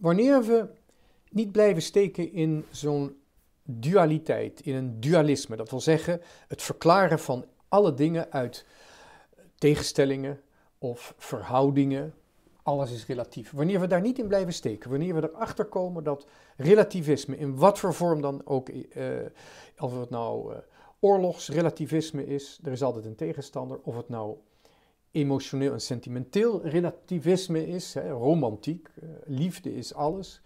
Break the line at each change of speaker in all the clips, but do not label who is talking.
Wanneer we niet blijven steken in zo'n dualiteit, in een dualisme, dat wil zeggen het verklaren van alle dingen uit tegenstellingen of verhoudingen, alles is relatief. Wanneer we daar niet in blijven steken, wanneer we erachter komen dat relativisme, in wat voor vorm dan ook, eh, of het nou eh, oorlogsrelativisme is, er is altijd een tegenstander, of het nou emotioneel en sentimenteel relativisme is, hè, romantiek, eh, liefde is alles,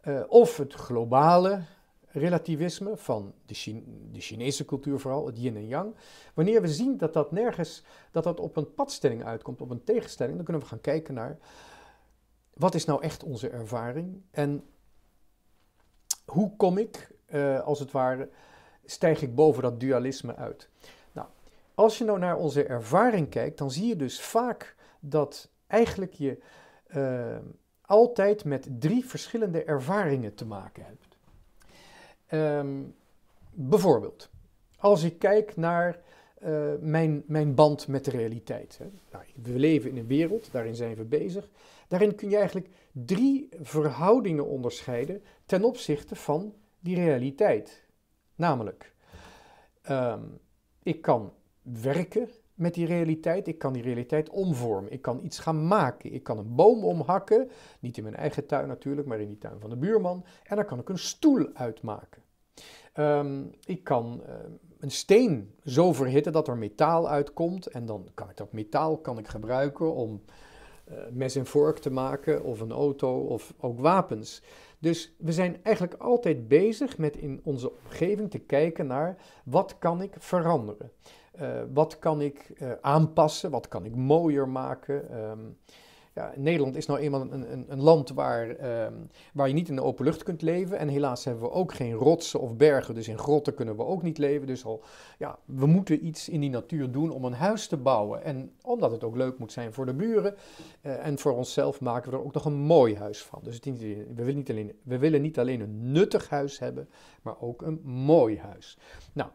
eh, of het globale relativisme van de, de, Chinese cultuur vooral, het yin en yang. Wanneer we zien dat dat nergens, dat dat op een padstelling uitkomt, op een tegenstelling, dan kunnen we gaan kijken naar wat is nou echt onze ervaring en hoe kom ik, eh, als het ware, stijg ik boven dat dualisme uit. Als je nou naar onze ervaring kijkt, dan zie je dus vaak dat eigenlijk je uh, altijd met drie verschillende ervaringen te maken hebt. Ehm, bijvoorbeeld, als ik kijk naar eh, mijn, mijn band met de realiteit. Hè. Nou, we leven in een wereld, daarin zijn we bezig. Daarin kun je eigenlijk drie verhoudingen onderscheiden ten opzichte van die realiteit. Namelijk, ehm, ik kan werken met die realiteit. Ik kan die realiteit omvormen. Ik kan iets gaan maken. Ik kan een boom omhakken. Niet in mijn eigen tuin natuurlijk, maar in die tuin van de buurman. En daar kan ik een stoel uitmaken. Ehm, ik kan eh, een steen zo verhitten dat er metaal uitkomt. En dan kan ik dat metaal kan ik gebruiken om eh, mes en vork te maken, of een auto, of ook wapens. Dus we zijn eigenlijk altijd bezig met in onze omgeving te kijken naar wat kan ik veranderen. Eh, wat kan ik uh, aanpassen? Wat kan ik mooier maken? Ehm, ja, Nederland is nou eenmaal een, een, een land waar, ehm, waar je niet in de open lucht kunt leven. En helaas hebben we ook geen rotsen of bergen. Dus in grotten kunnen we ook niet leven. Dus al, ja, we moeten iets in die natuur doen om een huis te bouwen. En omdat het ook leuk moet zijn voor de buren eh, en voor onszelf, maken we er ook nog een mooi huis van. Dus eh, we, willen niet alleen, we willen niet alleen een nuttig huis hebben, maar ook een mooi huis. Nou,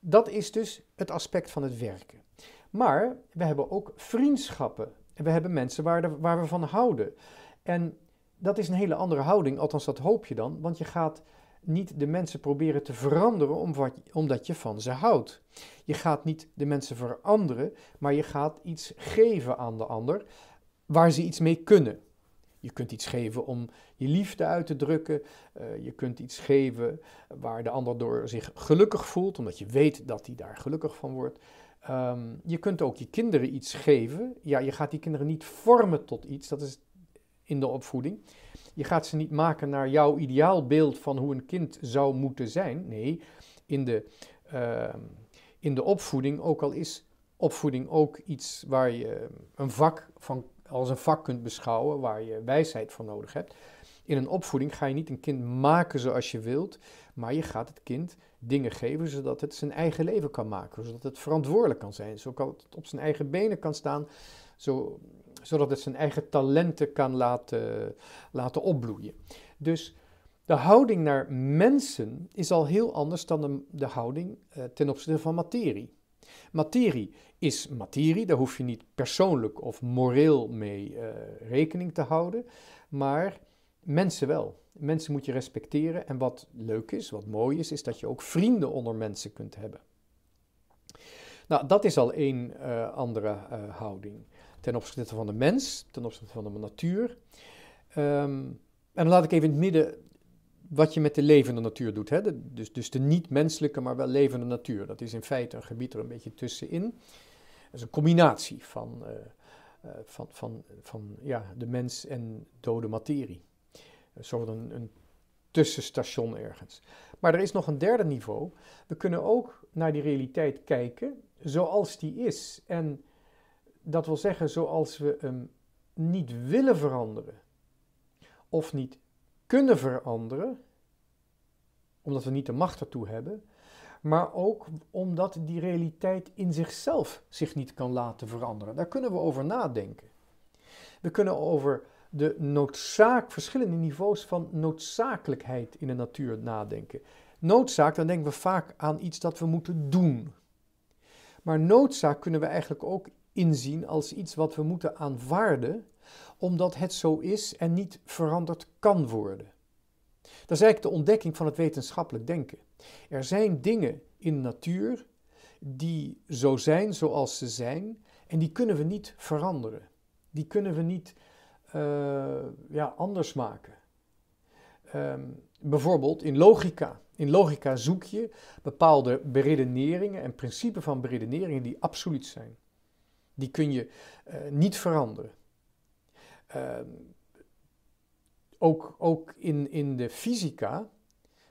dat is dus het aspect van het werken. Maar we hebben ook vriendschappen en we hebben mensen waar, waar we van houden. En dat is een hele andere houding, althans dat hoop je dan, want je gaat niet de mensen proberen te veranderen om wat, omdat je van ze houdt. Je gaat niet de mensen veranderen, maar je gaat iets geven aan de ander waar ze iets mee kunnen. Je kunt iets geven om je liefde uit te drukken. Eh, je kunt iets geven waar de ander door zich gelukkig voelt, omdat je weet dat hij daar gelukkig van wordt. Ehm, je kunt ook je kinderen iets geven. Ja, je gaat die kinderen niet vormen tot iets. Dat is in de opvoeding. Je gaat ze niet maken naar jouw ideaalbeeld van hoe een kind zou moeten zijn. Nee, in de, ehm, in de opvoeding, ook al is opvoeding ook iets waar je een vak van, als een vak kunt beschouwen, waar je wijsheid voor nodig hebt in een opvoeding ga je niet een kind maken zoals je wilt, maar je gaat het kind dingen geven zodat het zijn eigen leven kan maken, zodat het verantwoordelijk kan zijn, zodat het op zijn eigen benen kan staan, zodat het zijn eigen talenten kan laten, laten opbloeien. Dus de houding naar mensen is al heel anders dan de, de houding eh, ten opzichte van materie. Materie is materie, daar hoef je niet persoonlijk of moreel mee eh, rekening te houden, maar mensen wel. Mensen moet je respecteren. En wat leuk is, wat mooi is, is dat je ook vrienden onder mensen kunt hebben. Nou, dat is al één eh, andere eh, houding. Ten opzichte van de mens, ten opzichte van de natuur. Ehm, en dan laat ik even in het midden wat je met de levende natuur doet. Hè? dus, dus de niet-menselijke, maar wel levende natuur. Dat is in feite een gebied er een beetje tussenin. Dat is een combinatie van, eh, van, van, van ja, de mens en dode materie. Eh, een soort een, tussenstation ergens. Maar er is nog een derde niveau. We kunnen ook naar die realiteit kijken zoals die is. En dat wil zeggen zoals we hem niet willen veranderen. Of niet kunnen veranderen, omdat we niet de macht ertoe hebben. Maar ook omdat die realiteit in zichzelf zich niet kan laten veranderen. Daar kunnen we over nadenken. We kunnen over de noodzaak, verschillende niveaus van noodzakelijkheid in de natuur nadenken. Noodzaak, dan denken we vaak aan iets dat we moeten doen. Maar noodzaak kunnen we eigenlijk ook inzien als iets wat we moeten aanvaarden, omdat het zo is en niet veranderd kan worden. Dat is eigenlijk de ontdekking van het wetenschappelijk denken. Er zijn dingen in de natuur die zo zijn zoals ze zijn en die kunnen we niet veranderen. Die kunnen we niet veranderen eh, ja, anders maken. Ehm, bijvoorbeeld in logica. In logica zoek je bepaalde beredeneringen en principes van beredeneringen die absoluut zijn. Die kun je eh, niet veranderen. Ehm, ook ook in, in de fysica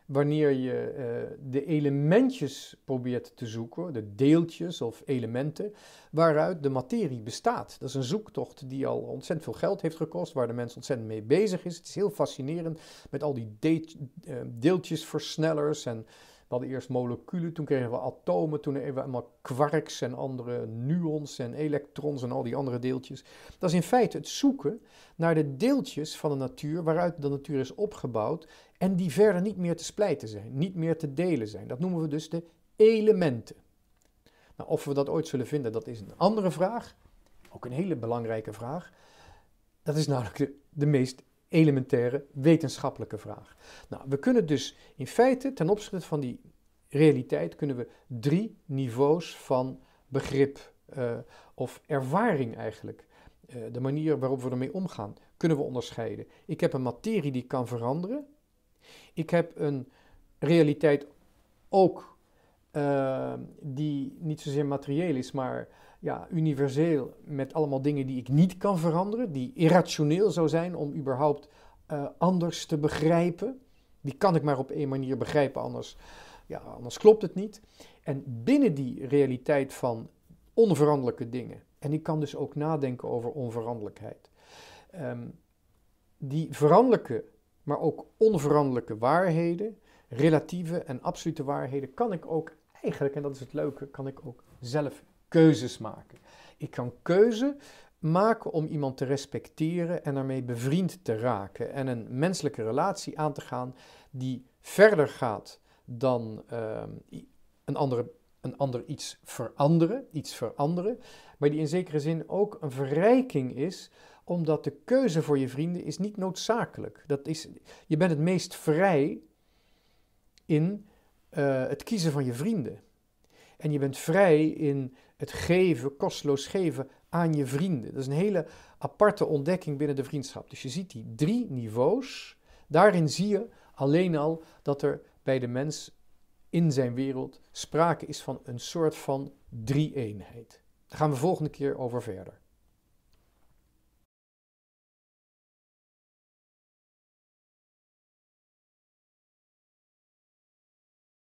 wanneer je eh, de elementjes probeert te zoeken, de deeltjes of elementen, waaruit de materie bestaat. Dat is een zoektocht die al ontzettend veel geld heeft gekost, waar de mens ontzettend mee bezig is. Het is heel fascinerend met al die eh, deeltjesversnellers en hadden eerst moleculen, toen kregen we atomen, toen hebben we allemaal quarks en andere nuons en elektrons en al die andere deeltjes. Dat is in feite het zoeken naar de deeltjes van de natuur, waaruit de natuur is opgebouwd en die verder niet meer te splijten zijn, niet meer te delen zijn. Dat noemen we dus de elementen. Nou, of we dat ooit zullen vinden, dat is een andere vraag. Ook een hele belangrijke vraag. Dat is namelijk de, de meest elementaire wetenschappelijke vraag. Nou, we kunnen dus in feite ten opzichte van die realiteit kunnen we drie niveaus van begrip eh, of ervaring eigenlijk, eh, de manier waarop we ermee omgaan, kunnen we onderscheiden. Ik heb een materie die kan veranderen. Ik heb een realiteit ook Ehm, die niet zozeer materieel is, maar ja, universeel met allemaal dingen die ik niet kan veranderen, die irrationeel zou zijn om überhaupt eh, anders te begrijpen. Die kan ik maar op één manier begrijpen, anders, ja, anders klopt het niet. En binnen die realiteit van onveranderlijke dingen, en ik kan dus ook nadenken over onveranderlijkheid, ehm, die veranderlijke, maar ook onveranderlijke waarheden, relatieve en absolute waarheden, kan ik ook eigenlijk, en dat is het leuke, kan ik ook zelf keuzes maken. Ik kan keuze maken om iemand te respecteren en daarmee bevriend te raken. En een menselijke relatie aan te gaan die verder gaat dan ehm, een, andere, een ander iets veranderen, iets veranderen. Maar die in zekere zin ook een verrijking is omdat de keuze voor je vrienden is niet noodzakelijk. Dat is, je bent het meest vrij in eh, het kiezen van je vrienden. En je bent vrij in het geven, kosteloos geven aan je vrienden. Dat is een hele aparte ontdekking binnen de vriendschap. Dus je ziet die drie niveaus. Daarin zie je alleen al dat er bij de mens in zijn wereld sprake is van een soort van drie-eenheid. Daar gaan we volgende keer over verder.